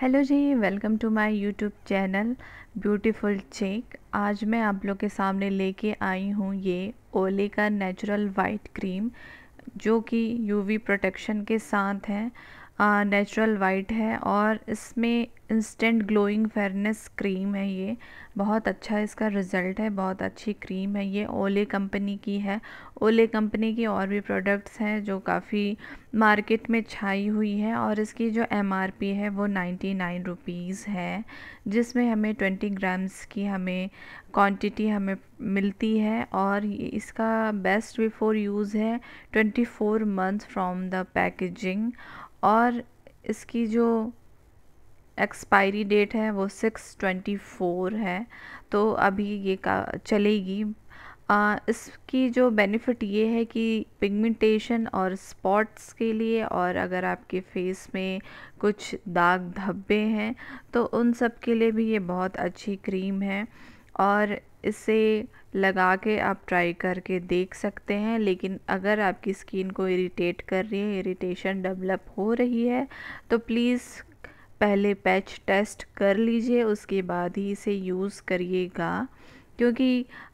hello जी welcome to my YouTube channel beautiful check आज मैं आप लोग के सामने लेके आई हूँ ये ओले का नेचुरल वाइट क्रीम जो कि यूवी प्रोटेक्शन के साथ है नेचुरल वाइट है और इसमें इंस्टेंट ग्लोइंग फेयरनेस क्रीम है ये बहुत अच्छा इसका रिज़ल्ट है बहुत अच्छी क्रीम है ये ओले कंपनी की है ओले कंपनी की और भी प्रोडक्ट्स हैं जो काफ़ी मार्केट में छाई हुई है और इसकी जो एमआरपी है वो नाइन्टी नाइन रुपीज़ है जिसमें हमें ट्वेंटी ग्राम्स की हमें क्वांटिटी हमें मिलती है और इसका बेस्ट बिफोर यूज़ है twenty four month from the packaging और इसकी जो एक्सपायरी डेट है वो सिक्स ट्वेंटी फोर है तो अभी ये का चलेगी आ, इसकी जो बेनिफिट ये है कि पिगमेंटेशन और स्पॉट्स के लिए और अगर आपके फेस में कुछ दाग धब्बे हैं तो उन सब के लिए भी ये बहुत अच्छी क्रीम है और इसे लगा के आप ट्राई करके देख सकते हैं लेकिन अगर आपकी स्किन को इरिटेट कर रही है इरिटेशन डेवलप हो रही है तो प्लीज़ पहले पैच टेस्ट कर लीजिए उसके बाद ही इसे यूज़ करिएगा क्योंकि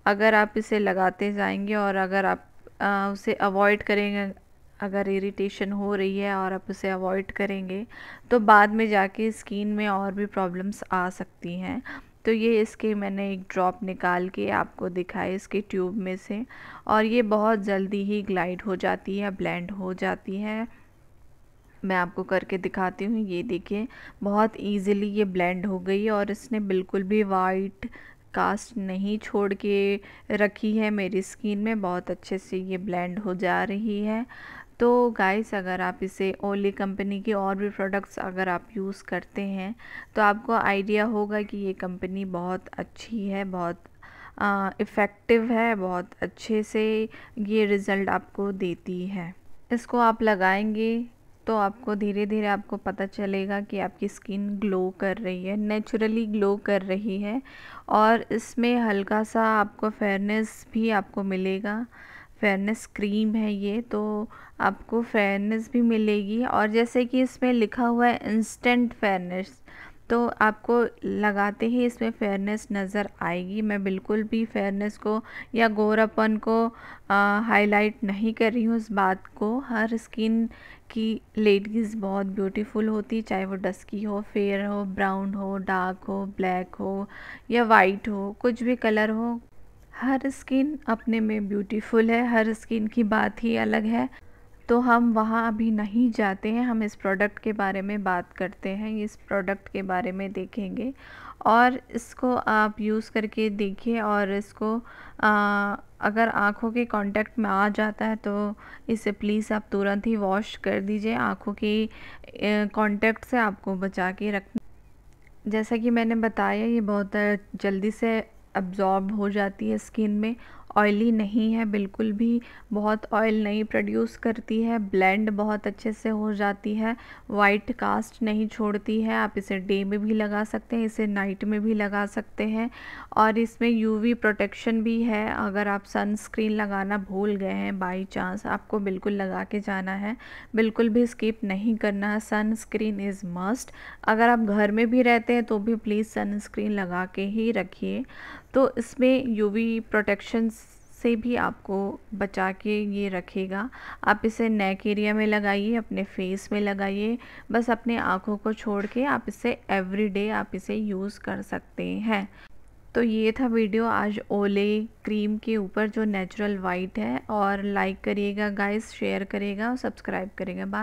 अगर आप इसे लगाते जाएंगे और अगर आप आ, उसे अवॉइड करेंगे अगर इरिटेशन हो रही है और आप उसे अवॉइड करेंगे तो बाद में जाके स्किन में और भी प्रॉब्लम्स आ सकती हैं तो ये इसके मैंने एक ड्रॉप निकाल के आपको दिखाई इसके ट्यूब में से और ये बहुत जल्दी ही ग्लाइड हो जाती है ब्लेंड हो जाती है मैं आपको करके दिखाती हूँ ये देखिए बहुत इजीली ये ब्लेंड हो गई और इसने बिल्कुल भी वाइट कास्ट नहीं छोड़ के रखी है मेरी स्किन में बहुत अच्छे से ये ब्लेंड हो जा रही है तो गाइस अगर आप इसे ओली कंपनी के और भी प्रोडक्ट्स अगर आप यूज़ करते हैं तो आपको आइडिया होगा कि ये कंपनी बहुत अच्छी है बहुत इफ़ेक्टिव है बहुत अच्छे से ये रिज़ल्ट आपको देती है इसको आप लगाएंगे तो आपको धीरे धीरे आपको पता चलेगा कि आपकी स्किन ग्लो कर रही है नेचुरली ग्लो कर रही है और इसमें हल्का सा आपको फेयरनेस भी आपको मिलेगा फेयरनेस क्रीम है ये तो आपको फेयरनेस भी मिलेगी और जैसे कि इसमें लिखा हुआ है इंस्टेंट फेयरनेस तो आपको लगाते ही इसमें फेयरनेस नज़र आएगी मैं बिल्कुल भी फेयरनेस को या गोरापन को हाईलाइट नहीं कर रही हूँ इस बात को हर स्किन की लेडीज़ बहुत ब्यूटीफुल होती चाहे वो डस्की हो फेयर हो ब्राउन हो डार्क हो ब्लैक हो या वाइट हो कुछ भी कलर हो हर स्किन अपने में ब्यूटीफुल है हर स्किन की बात ही अलग है तो हम वहाँ अभी नहीं जाते हैं हम इस प्रोडक्ट के बारे में बात करते हैं इस प्रोडक्ट के बारे में देखेंगे और इसको आप यूज़ करके देखिए और इसको आ, अगर आँखों के कांटेक्ट में आ जाता है तो इसे प्लीज़ आप तुरंत ही वॉश कर दीजिए आँखों की कांटेक्ट से आपको बचा के रख जैसा कि मैंने बताया ये बहुत जल्दी से अब्ज़ॉर्ब हो जाती है स्किन में ऑयली नहीं है बिल्कुल भी बहुत ऑयल नहीं प्रोड्यूस करती है ब्लेंड बहुत अच्छे से हो जाती है वाइट कास्ट नहीं छोड़ती है आप इसे डे में भी लगा सकते हैं इसे नाइट में भी लगा सकते हैं और इसमें यूवी प्रोटेक्शन भी है अगर आप सनस्क्रीन लगाना भूल गए हैं बाई चांस आपको बिल्कुल लगा के जाना है बिल्कुल भी स्किप नहीं करना है सनस्क्रीन इज़ मस्ट अगर आप घर में भी रहते हैं तो भी प्लीज़ सनस्क्रीन लगा के ही रखिए तो इसमें यूवी प्रोटेक्शन से भी आपको बचा के ये रखेगा आप इसे नेक एरिया में लगाइए अपने फेस में लगाइए बस अपने आँखों को छोड़ के आप इसे एवरीडे आप इसे यूज़ कर सकते हैं तो ये था वीडियो आज ओले क्रीम के ऊपर जो नेचुरल वाइट है और लाइक करिएगा गाइस शेयर करिएगा और सब्सक्राइब करिएगा बाय